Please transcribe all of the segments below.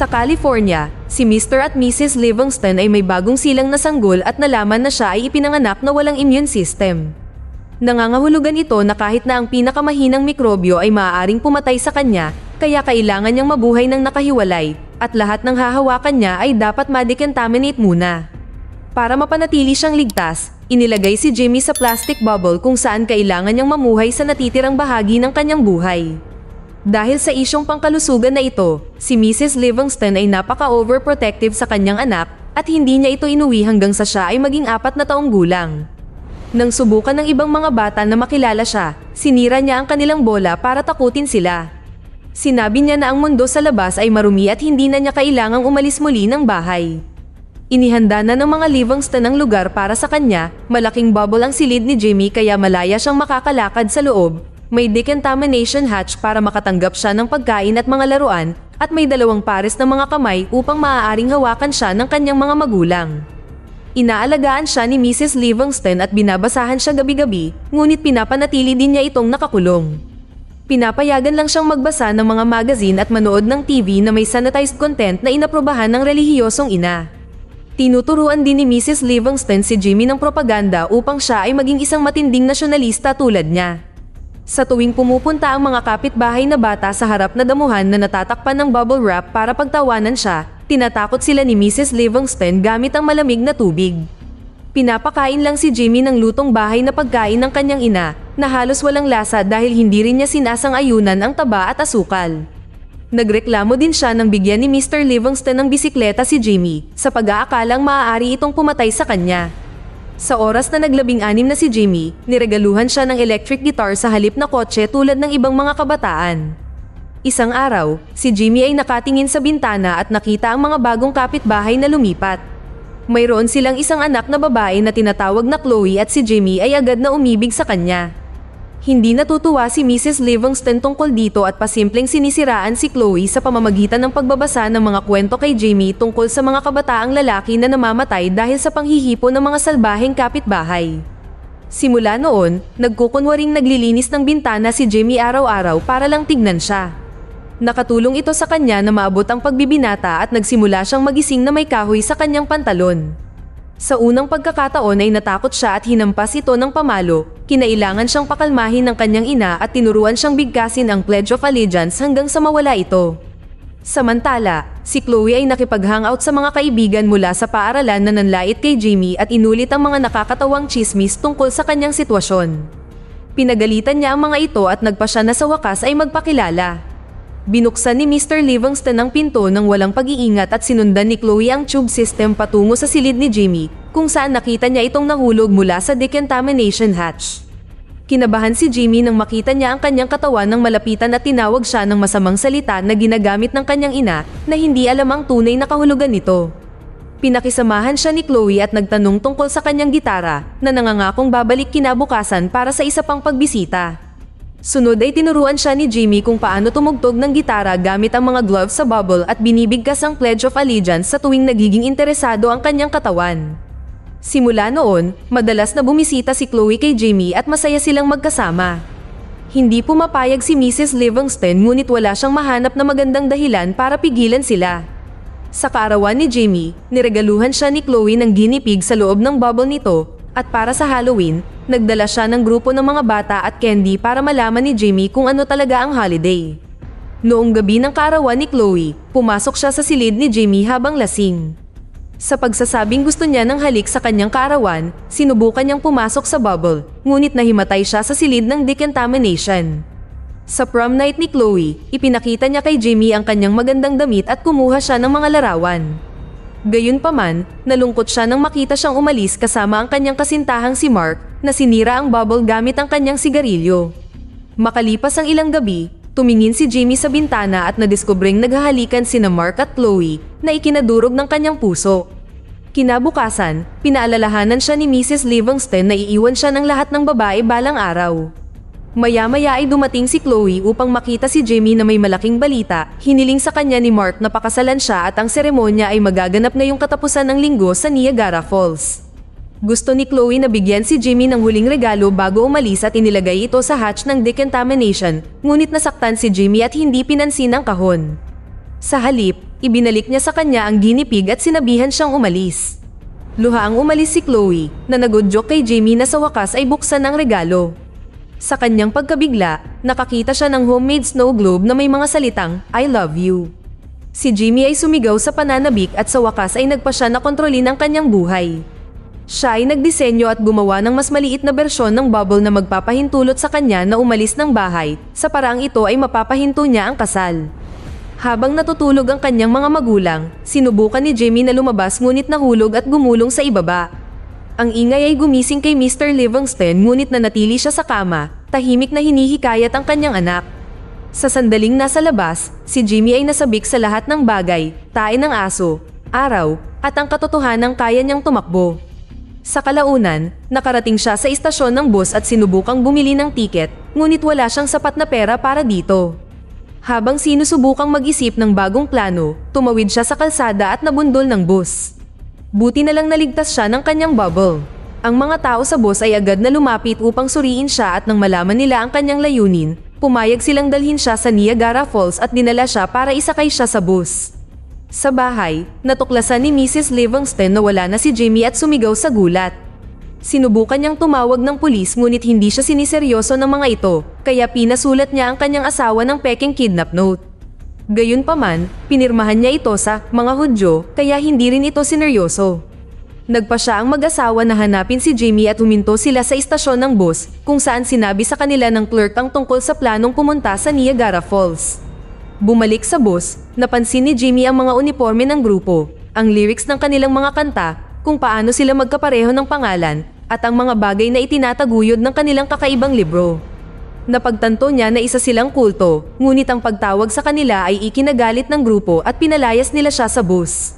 Sa California, si Mr. at Mrs. Livingston ay may bagong silang nasanggol at nalaman na siya ay ipinanganak na walang immune system. Nangangahulugan ito na kahit na ang pinakamahinang mikrobyo ay maaaring pumatay sa kanya, kaya kailangan niyang mabuhay ng nakahiwalay, at lahat ng hahawakan niya ay dapat madecontaminate muna. Para mapanatili siyang ligtas, inilagay si Jimmy sa plastic bubble kung saan kailangan niyang mamuhay sa natitirang bahagi ng kanyang buhay. Dahil sa isyong pangkalusugan na ito, si Mrs. Livingston ay napaka-overprotective sa kanyang anak at hindi niya ito inuwi hanggang sa siya ay maging apat na taong gulang. Nang subukan ng ibang mga bata na makilala siya, sinira niya ang kanilang bola para takutin sila. Sinabi niya na ang mundo sa labas ay marumi at hindi na niya kailangang umalis muli ng bahay. Inihanda na ng mga Livingston ang lugar para sa kanya, malaking bubble ang silid ni Jimmy kaya malaya siyang makakalakad sa loob may decontamination hatch para makatanggap siya ng pagkain at mga laruan at may dalawang pares ng mga kamay upang maaaring hawakan siya ng kanyang mga magulang. Inaalagaan siya ni Mrs. Livingston at binabasahan siya gabi-gabi, ngunit pinapanatili din niya itong nakakulong. Pinapayagan lang siyang magbasa ng mga magazine at manood ng TV na may sanitized content na inaprobahan ng relihiyosong ina. Tinuturuan din ni Mrs. Livingston si Jimmy ng propaganda upang siya ay maging isang matinding nasyonalista tulad niya. Sa tuwing pumupunta ang mga kapitbahay na bata sa harap na damuhan na natatakpan ng bubble wrap para pagtawanan siya, tinatakot sila ni Mrs. Livingston gamit ang malamig na tubig. Pinapakain lang si Jimmy ng lutong bahay na pagkain ng kanyang ina na halos walang lasa dahil hindi rin niya sinasang-ayunan ang taba at asukal. Nagreklamo din siya nang bigyan ni Mr. Livingston ng bisikleta si Jimmy sa pag-aakalang maaari itong pumatay sa kanya. Sa oras na naglabing-anim na si Jimmy, niregaluhan siya ng electric guitar sa halip na kotse tulad ng ibang mga kabataan. Isang araw, si Jimmy ay nakatingin sa bintana at nakita ang mga bagong kapitbahay na lumipat. Mayroon silang isang anak na babae na tinatawag na Chloe at si Jimmy ay agad na umibig sa kanya. Hindi natutuwa si Mrs. Livingston tungkol dito at pasimpleng sinisiraan si Chloe sa pamamagitan ng pagbabasa ng mga kwento kay Jamie tungkol sa mga kabataang lalaki na namamatay dahil sa panghihipo ng mga salbaheng kapitbahay. Simula noon, nagkukunwaring naglilinis ng bintana si Jamie araw-araw para lang tignan siya. Nakatulong ito sa kanya na maabot ang pagbibinata at nagsimula siyang magising na may kahoy sa kanyang pantalon. Sa unang pagkakataon ay natakot siya at hinampas ito ng pamalo. Kinailangan siyang pakalmahin ng kanyang ina at tinuruan siyang bigkasin ang Pledge of Allegiance hanggang sa mawala ito. Samantala, si Chloe ay nakipag-hangout sa mga kaibigan mula sa paaralan na nanlait kay Jimmy at inulit ang mga nakakatawang chismis tungkol sa kanyang sitwasyon. Pinagalitan niya ang mga ito at nagpa siya na sa wakas ay magpakilala. Binuksan ni Mr. Livingston ang pinto ng walang pag-iingat at sinundan ni Chloe ang tube system patungo sa silid ni Jimmy, kung saan nakita niya itong nahulog mula sa decontamination hatch. Kinabahan si Jimmy nang makita niya ang kanyang katawan nang malapitan at tinawag siya ng masamang salita na ginagamit ng kanyang ina na hindi alam ang tunay na kahulugan nito. Pinakisamahan siya ni Chloe at nagtanong tungkol sa kanyang gitara na nangangakong babalik kinabukasan para sa isa pang pagbisita. Sunod ay tinuruan siya ni Jimmy kung paano tumugtog ng gitara gamit ang mga gloves sa bubble at binibigkas ang Pledge of Allegiance sa tuwing nagiging interesado ang kanyang katawan. Simula noon, madalas na bumisita si Chloe kay Jimmy at masaya silang magkasama. Hindi pumapayag si Mrs. Livingston ngunit wala siyang mahanap na magandang dahilan para pigilan sila. Sa kaarawan ni Jimmy, niregaluhan siya ni Chloe ng guinea pig sa loob ng bubble nito at para sa Halloween, nagdala siya ng grupo ng mga bata at candy para malaman ni Jimmy kung ano talaga ang holiday. Noong gabi ng karawan ni Chloe, pumasok siya sa silid ni Jimmy habang lasing. Sa pagsasabing gusto niya ng halik sa kanyang kaarawan, sinubukan niyang pumasok sa bubble, ngunit nahimatay siya sa silid ng decontamination. Sa prom night ni Chloe, ipinakita niya kay Jimmy ang kanyang magandang damit at kumuha siya ng mga larawan. Gayunpaman, nalungkot siya nang makita siyang umalis kasama ang kanyang kasintahang si Mark na sinira ang bubble gamit ang kanyang sigarilyo. Makalipas ang ilang gabi, tumingin si Jimmy sa bintana at nadiskubring naghahalikan sina Mark at Chloe na ikinadurog ng kanyang puso. Kinabukasan, pinaalalahanan siya ni Mrs. Livingston na iiwan siya ng lahat ng babae balang araw. Maya-maya ay dumating si Chloe upang makita si Jimmy na may malaking balita. Hiniling sa kanya ni Mark na pakasalan siya at ang seremonya ay magaganap ngayong katapusan ng linggo sa Niagara Falls. Gusto ni Chloe na bigyan si Jimmy ng huling regalo bago umalis at inilagay ito sa hatch ng decontamination, ngunit nasaktan si Jimmy at hindi pinansin ang kahon. Sa halip, ibinalik niya sa kanya ang guinea pig at sinabihan siyang umalis. Luha ang umalis si Chloe, na nagudyok kay Jimmy na sa wakas ay buksan ang regalo. Sa kanyang pagkabigla, nakakita siya ng homemade snow globe na may mga salitang, I love you. Si Jimmy ay sumigaw sa pananabik at sa wakas ay nagpa siya na kontrolin ang kanyang buhay. Siya ay nagdisenyo at gumawa ng mas maliit na bersyon ng bubble na magpapahintulot sa kanya na umalis ng bahay, sa paraang ito ay mapapahinto niya ang kasal. Habang natutulog ang kanyang mga magulang, sinubukan ni Jimmy na lumabas ngunit nahulog at gumulong sa ibaba. Ang ingay ay gumising kay Mr. Livingston ngunit nanatili siya sa kama, tahimik na hinihikayat ang kanyang anak. Sa sandaling nasa labas, si Jimmy ay nasabik sa lahat ng bagay, tae ng aso, araw, at ang katotohanang kaya niyang tumakbo. Sa kalaunan, nakarating siya sa istasyon ng bus at sinubukang bumili ng tiket, ngunit wala siyang sapat na pera para dito. Habang sinusubukang mag-isip ng bagong plano, tumawid siya sa kalsada at nabundol ng bus. Buti na lang naligtas siya ng kanyang bubble. Ang mga tao sa boss ay agad na lumapit upang suriin siya at nang malaman nila ang kanyang layunin, pumayag silang dalhin siya sa Niagara Falls at dinala siya para isakay siya sa bus. Sa bahay, natuklasan ni Mrs. Livingston na wala na si Jimmy at sumigaw sa gulat. Sinubukan niyang tumawag ng pulis ngunit hindi siya siniseryoso ng mga ito, kaya pinasulat niya ang kanyang asawa ng peking kidnap note. Gayunpaman, pinirmahan niya ito sa mga Hudyo kaya hindi rin ito sineryoso. Nagpa siya ang mag-asawa na hanapin si Jimmy at huminto sila sa istasyon ng bus kung saan sinabi sa kanila ng clerk ang tungkol sa planong pumunta sa Niagara Falls. Bumalik sa bus, napansin ni Jimmy ang mga uniforme ng grupo, ang lyrics ng kanilang mga kanta, kung paano sila magkapareho ng pangalan, at ang mga bagay na itinataguyod ng kanilang kakaibang libro. Napagtanto niya na isa silang kulto, ngunit ang pagtawag sa kanila ay ikinagalit ng grupo at pinalayas nila siya sa bus.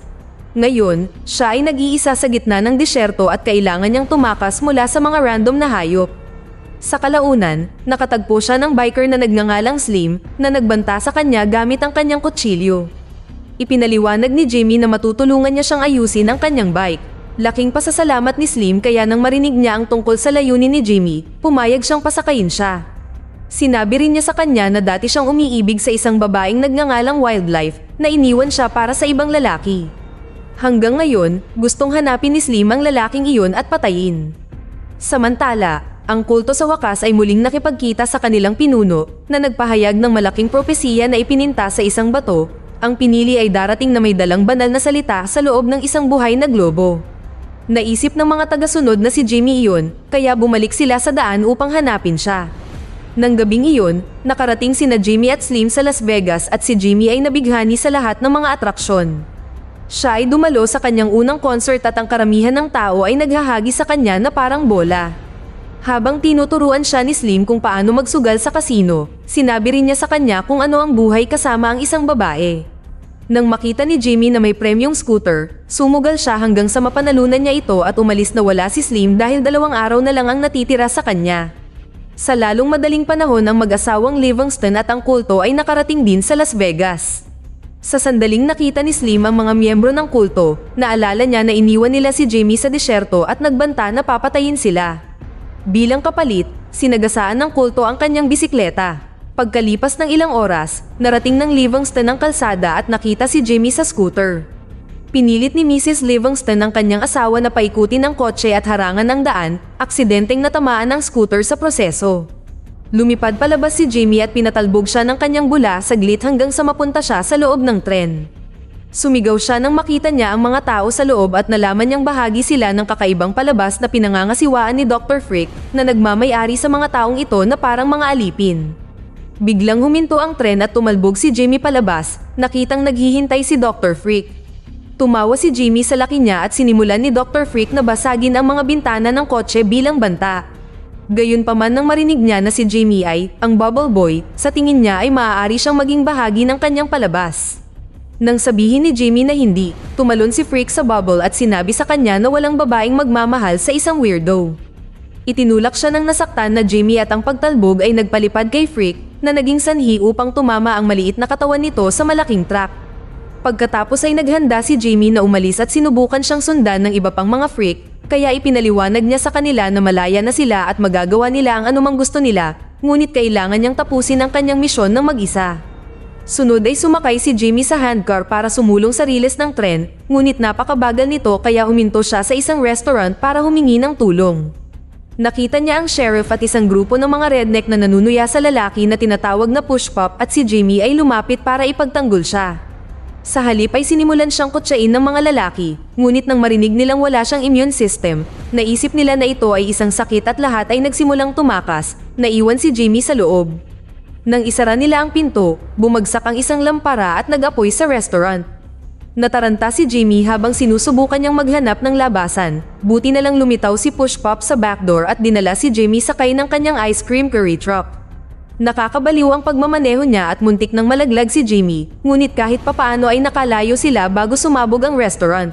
Ngayon, siya ay nag-iisa sa gitna ng disyerto at kailangan niyang tumakas mula sa mga random na hayop. Sa kalaunan, nakatagpo siya ng biker na nagngangalang Slim na nagbanta sa kanya gamit ang kanyang kutsilyo. Ipinaliwanag ni Jimmy na matutulungan niya siyang ayusin ang kanyang bike Laking pasasalamat ni Slim kaya nang marinig niya ang tungkol sa layunin ni Jimmy, pumayag siyang pasakayin siya. Sinabi rin niya sa kanya na dati siyang umiibig sa isang babaeng nagngangalang wildlife na iniwan siya para sa ibang lalaki. Hanggang ngayon, gustong hanapin ni Slim ang lalaking iyon at patayin. Samantala, ang kulto sa wakas ay muling nakipagkita sa kanilang pinuno na nagpahayag ng malaking propesiya na ipininta sa isang bato, ang pinili ay darating na may dalang banal na salita sa loob ng isang buhay na globo. Naisip ng mga tagasunod na si Jimmy iyon, kaya bumalik sila sa daan upang hanapin siya. Nang gabing iyon, nakarating sina Jimmy at Slim sa Las Vegas at si Jimmy ay nabighani sa lahat ng mga atraksyon. Siya ay dumalo sa kanyang unang concert at ang karamihan ng tao ay naghahagi sa kanya na parang bola. Habang tinuturuan siya ni Slim kung paano magsugal sa kasino, sinabi rin niya sa kanya kung ano ang buhay kasama ang isang babae. Nang makita ni Jimmy na may premium scooter, sumugal siya hanggang sa mapanalunan niya ito at umalis na wala si Slim dahil dalawang araw na lang ang natitira sa kanya. Sa lalong madaling panahon ang mag-asawang Livingston at ang kulto ay nakarating din sa Las Vegas. Sa sandaling nakita ni Slim ang mga miyembro ng kulto, naalala niya na iniwan nila si Jamie sa disyerto at nagbanta na papatayin sila. Bilang kapalit, sinagasaan ng kulto ang kanyang bisikleta. Pagkalipas ng ilang oras, narating ng Livingston ang kalsada at nakita si Jamie sa scooter. Pinilit ni Mrs. Livingston ang kanyang asawa na paikutin ang kotse at harangan ng daan, aksidenteng natamaan ang scooter sa proseso. Lumipad palabas si Jimmy at pinatalbog siya ng kanyang bula saglit hanggang sa mapunta siya sa loob ng tren. Sumigaw siya nang makita niya ang mga tao sa loob at nalaman niyang bahagi sila ng kakaibang palabas na pinangangasiwaan ni Dr. Frick na nagmamayari sa mga taong ito na parang mga alipin. Biglang huminto ang tren at tumalbog si Jimmy palabas, nakitang naghihintay si Dr. Frick. Tumawa si Jimmy sa laki niya at sinimulan ni Dr. Freak na basagin ang mga bintana ng kotse bilang banta. Gayunpaman nang marinig niya na si Jimmy ay, ang bubble boy, sa tingin niya ay maaari siyang maging bahagi ng kanyang palabas. Nang sabihin ni Jimmy na hindi, tumalon si Freak sa bubble at sinabi sa kanya na walang babaeng magmamahal sa isang weirdo. Itinulak siya ng nasaktan na Jimmy at ang pagtalbog ay nagpalipad kay Freak na naging sanhi upang tumama ang maliit na katawan nito sa malaking truck. Pagkatapos ay naghanda si Jamie na umalis at sinubukan siyang sundan ng iba pang mga freak, kaya ipinaliwanag niya sa kanila na malaya na sila at magagawa nila ang anumang gusto nila, ngunit kailangan niyang tapusin ang kanyang misyon ng mag-isa. Sunod ay sumakay si Jimmy sa handcar para sumulong sa riles ng tren, ngunit napakabagal nito kaya huminto siya sa isang restaurant para humingi ng tulong. Nakita niya ang sheriff at isang grupo ng mga redneck na nanunuya sa lalaki na tinatawag na push pushpop at si Jimmy ay lumapit para ipagtanggol siya. Sa halip ay sinimulan siyang kutsain ng mga lalaki, ngunit nang marinig nilang wala siyang immune system, naisip nila na ito ay isang sakit at lahat ay nagsimulang tumakas, naiwan si Jimmy sa loob. Nang isara nila ang pinto, bumagsak ang isang lampara at nag-apoy sa restaurant. Nataranta si Jimmy habang sinusubukan niyang maghanap ng labasan. Buti na lang lumitaw si Push Pop sa backdoor at dinala si Jimmy sakay ng kanyang ice cream curry truck. Nakakabaliw ang pagmamaneho niya at muntik ng malaglag si Jimmy, ngunit kahit papaano ay nakalayo sila bago sumabog ang restaurant.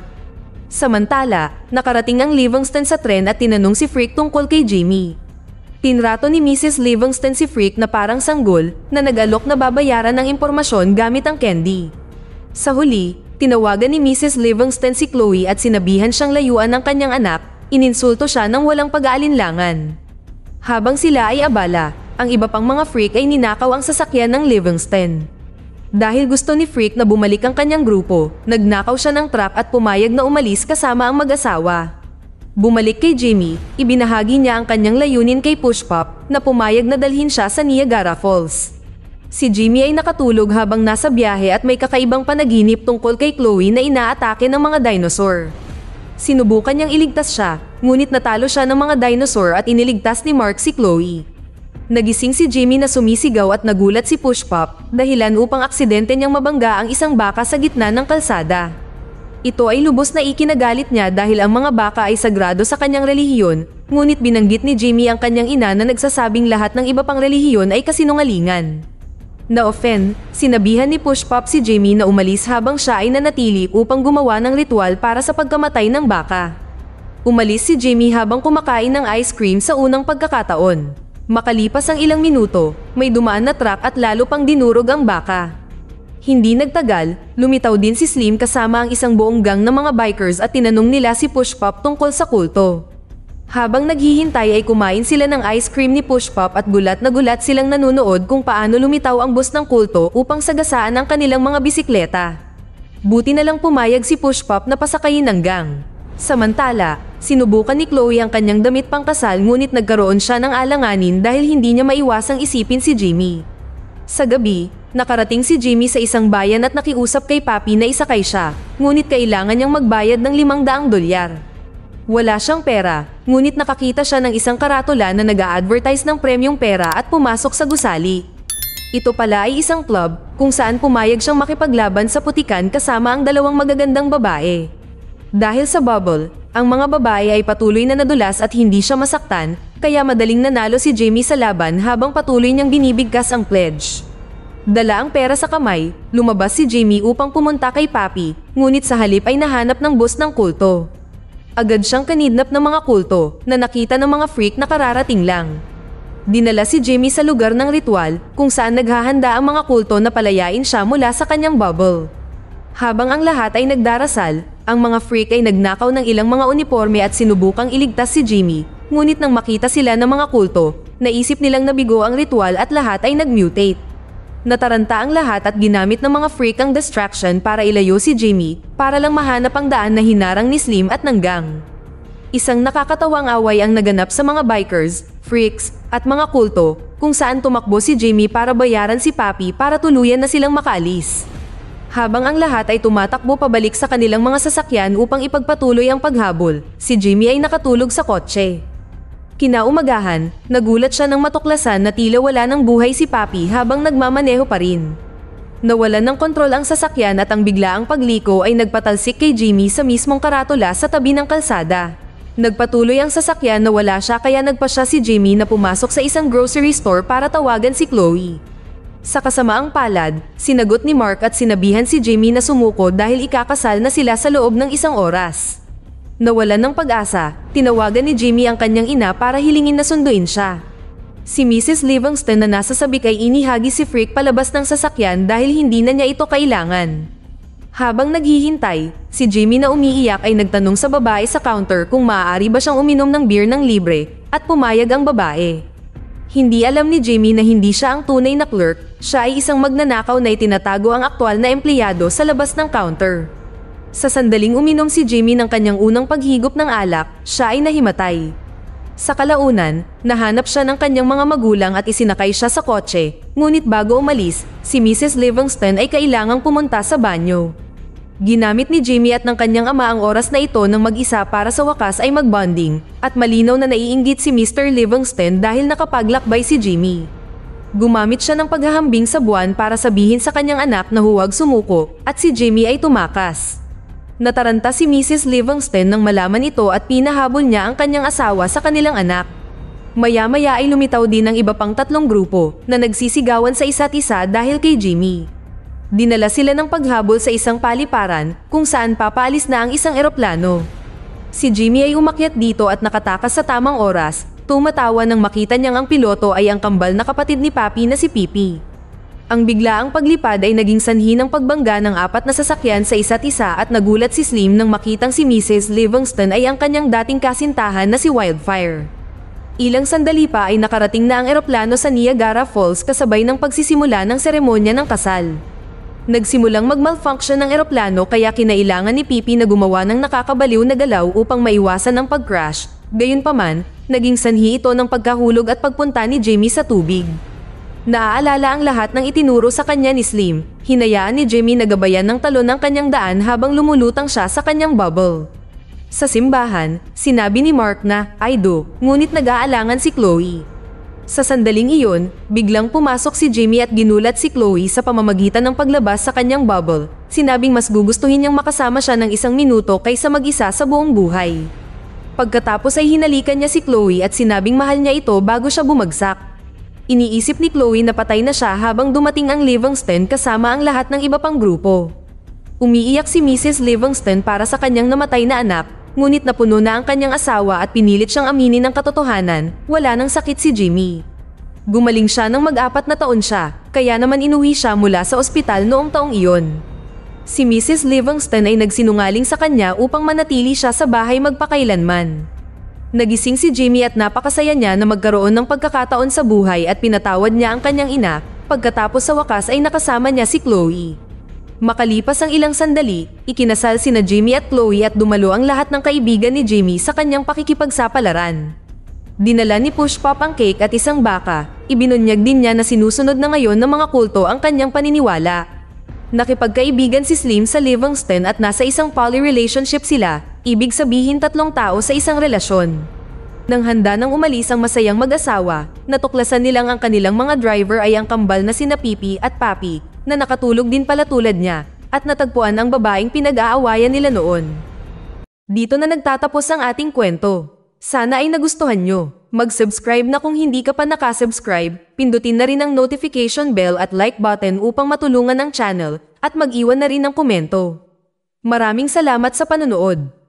Samantala, nakarating ang Livingston sa tren at tinanong si Freak tungkol kay Jimmy. Tinrato ni Mrs. Livingston si Freak na parang sanggol na nag-alok na babayaran ng impormasyon gamit ang candy. Sa huli, tinawagan ni Mrs. Livingston si Chloe at sinabihan siyang layuan ng kanyang anak, ininsulto siya ng walang pag-aalinlangan. Habang sila ay abala, ang iba pang mga freak ay ninakaw ang sasakyan ng Livingston. Dahil gusto ni Freak na bumalik ang kanyang grupo, nagnakaw siya ng truck at pumayag na umalis kasama ang mag-asawa. Bumalik kay Jimmy, ibinahagi niya ang kanyang layunin kay Pushpop na pumayag na dalhin siya sa Niagara Falls. Si Jimmy ay nakatulog habang nasa biyahe at may kakaibang panaginip tungkol kay Chloe na inaatake ng mga dinosaur. Sinubukan niyang iligtas siya, ngunit natalo siya ng mga dinosaur at iniligtas ni Mark si Chloe. Nagising si Jimmy na sumisigaw at nagulat si Pushpop, dahilan upang aksidente niyang mabangga ang isang baka sa gitna ng kalsada. Ito ay lubos na ikinagalit niya dahil ang mga baka ay sagrado sa kanyang relihiyon, ngunit binanggit ni Jimmy ang kanyang ina na nagsasabing lahat ng iba pang relihiyon ay kasinungalingan. Na-offend, sinabihan ni Pushpop si Jimmy na umalis habang siya ay nanatili upang gumawa ng ritual para sa pagkamatay ng baka. Umalis si Jimmy habang kumakain ng ice cream sa unang pagkakataon. Makalipas ang ilang minuto, may dumaan na truck at lalo pang dinurog ang baka. Hindi nagtagal, lumitaw din si Slim kasama ang isang buong gang ng mga bikers at tinanong nila si Pushpop tungkol sa kulto. Habang naghihintay ay kumain sila ng ice cream ni Pushpop at gulat na gulat silang nanonood kung paano lumitaw ang bus ng kulto upang sagasaan ang kanilang mga bisikleta. Buti na lang pumayag si Pushpop na pasakayin ng gang. Samantala, sinubukan ni Chloe ang kanyang damit pangkasal ngunit nagkaroon siya ng alanganin dahil hindi niya maiwasang isipin si Jimmy. Sa gabi, nakarating si Jimmy sa isang bayan at nakiusap kay Papi na isakay siya, ngunit kailangan niyang magbayad ng 500 dolyar. Wala siyang pera, ngunit nakakita siya ng isang karatula na nag-a-advertise ng premyong pera at pumasok sa gusali. Ito pala ay isang club kung saan pumayag siyang makipaglaban sa putikan kasama ang dalawang magagandang babae. Dahil sa bubble, ang mga babae ay patuloy na nadulas at hindi siya masaktan kaya madaling nanalo si Jamie sa laban habang patuloy niyang binibigkas ang pledge. Dala ang pera sa kamay, lumabas si Jamie upang pumunta kay Papi ngunit sa halip ay nahanap ng boss ng kulto. Agad siyang kanidnap ng mga kulto na nakita ng mga freak na kararating lang. Dinala si Jamie sa lugar ng ritual kung saan naghahanda ang mga kulto na palayain siya mula sa kanyang bubble. Habang ang lahat ay nagdarasal, ang mga freak ay nagnakaw ng ilang mga uniforme at sinubukang iligtas si Jimmy. Ngunit nang makita sila ng mga kulto, naisip nilang nabigo ang ritual at lahat ay nagmutate. Nataranta ang lahat at ginamit ng mga freak ang distraction para ilayo si Jimmy para lang mahanap ang daan na hinarang ni Slim at ng gang. Isang nakakatawang away ang naganap sa mga bikers, freaks, at mga kulto kung saan tumakbo si Jimmy para bayaran si Papi para tuluyan na silang makaalis. Habang ang lahat ay tumatakbo pabalik sa kanilang mga sasakyan upang ipagpatuloy ang paghabol, si Jimmy ay nakatulog sa kotse. Kinaumagahan, nagulat siya ng matuklasan na tila wala ng buhay si Papi habang nagmamaneho pa rin. Nawalan ng kontrol ang sasakyan at ang biglaang pagliko ay nagpatalsik kay Jimmy sa mismong karatula sa tabi ng kalsada. Nagpatuloy ang sasakyan na wala siya kaya nagpa siya si Jimmy na pumasok sa isang grocery store para tawagan si Chloe. Sa kasamaang palad, sinagot ni Mark at sinabihan si Jimmy na sumuko dahil ikakasal na sila sa loob ng isang oras. Nawalan ng pag-asa, tinawagan ni Jimmy ang kanyang ina para hilingin na sunduin siya. Si Mrs. Livingston na nasa sabik ay inihagi si Freak palabas ng sasakyan dahil hindi na niya ito kailangan. Habang naghihintay, si Jimmy na umiiyak ay nagtanong sa babae sa counter kung maaari ba siyang uminom ng beer ng libre at pumayag ang babae. Hindi alam ni Jimmy na hindi siya ang tunay na clerk, siya ay isang magnanakaw na itinatago ang aktwal na empleyado sa labas ng counter. Sa sandaling uminom si Jimmy ng kanyang unang paghigop ng alak, siya ay nahimatay. Sa kalaunan, nahanap siya ng kanyang mga magulang at isinakay siya sa kotse, ngunit bago umalis, si Mrs. Livingston ay kailangang pumunta sa banyo. Ginamit ni Jamie at ng kanyang ama ang oras na ito ng mag-isa para sa wakas ay magbonding at malinaw na naiinggit si Mr. Livingston dahil nakapaglakbay si Jimmy. Gumamit siya ng paghahambing sa buwan para sabihin sa kanyang anak na huwag sumuko at si Jimmy ay tumakas. Nataranta si Mrs. Livingston nang malaman ito at pinahabol niya ang kanyang asawa sa kanilang anak. Maya-maya ay lumitaw din ang iba pang tatlong grupo na nagsisigawan sa isa't isa dahil kay Jimmy dinala sila ng paghabol sa isang paliparan kung saan papalis na ang isang eroplano. Si Jimmy ay umakyat dito at nakatakas sa tamang oras, tumatawa nang makita niyang ang piloto ay ang kambal na kapatid ni Papi na si Pipi. Ang biglaang paglipad ay naging sanhi ng pagbangga ng apat na sasakyan sa isa't isa at nagulat si Slim nang makitang si Mrs. Livingston ay ang kanyang dating kasintahan na si Wildfire. Ilang sandali pa ay nakarating na ang eroplano sa Niagara Falls kasabay ng pagsisimula ng seremonya ng kasal. Nagsimulang mag-malfunction ang eroplano kaya kinailangan ni Pipi na gumawa ng nakakabaliw na galaw upang maiwasan ang pag-crash. Gayunpaman, naging sanhi ito ng pagkahulog at pagpunta ni Jimmy sa tubig. Naaalala ang lahat ng itinuro sa kanya ni Slim. Hinayaan ni Jimmy na gabayan ng talon ng kanyang daan habang lumulutang siya sa kanyang bubble. Sa simbahan, sinabi ni Mark na, I do, ngunit nag-aalangan si Chloe. Sa sandaling iyon, biglang pumasok si Jimmy at ginulat si Chloe sa pamamagitan ng paglabas sa kanyang bubble. Sinabing mas gugustuhin niyang makasama siya ng isang minuto kaysa mag-isa sa buong buhay. Pagkatapos ay hinalikan niya si Chloe at sinabing mahal niya ito bago siya bumagsak. Iniisip ni Chloe na patay na siya habang dumating ang Livingston kasama ang lahat ng iba pang grupo. Umiiyak si Mrs. Livingston para sa kanyang namatay na anak Ngunit napuno na ang kanyang asawa at pinilit siyang aminin ang katotohanan, wala nang sakit si Jimmy. Gumaling siya ng mag-apat na taon siya, kaya naman inuwi siya mula sa ospital noong taong iyon. Si Mrs. Livingston ay nagsinungaling sa kanya upang manatili siya sa bahay magpakailanman. Nagising si Jimmy at napakasaya niya na magkaroon ng pagkakataon sa buhay at pinatawad niya ang kanyang ina, pagkatapos sa wakas ay nakasama niya si Chloe. Makalipas ang ilang sandali, ikinasal sina Jimmy at Chloe at dumalo ang lahat ng kaibigan ni Jimmy sa kanyang pakikipagsapalaran. Dinala ni Push Pop ang cake at isang baka, ibinunyag din niya na sinusunod na ngayon ng mga kulto ang kanyang paniniwala. Nakipagkaibigan si Slim sa Livingston at nasa isang poly-relationship sila, ibig sabihin tatlong tao sa isang relasyon. Nang handa nang umalis ang masayang mag-asawa, natuklasan nilang ang kanilang mga driver ay ang kambal na sina Pipi at Papi na nakatulog din pala tulad niya at natagpuan ang babaeng pinag-aawayan nila noon. Dito na nagtatapos ang ating kwento. Sana ay nagustuhan nyo. Mag-subscribe na kung hindi ka pa nakasubscribe, pindutin na rin ang notification bell at like button upang matulungan ang channel at mag-iwan na rin ng komento. Maraming salamat sa panonood!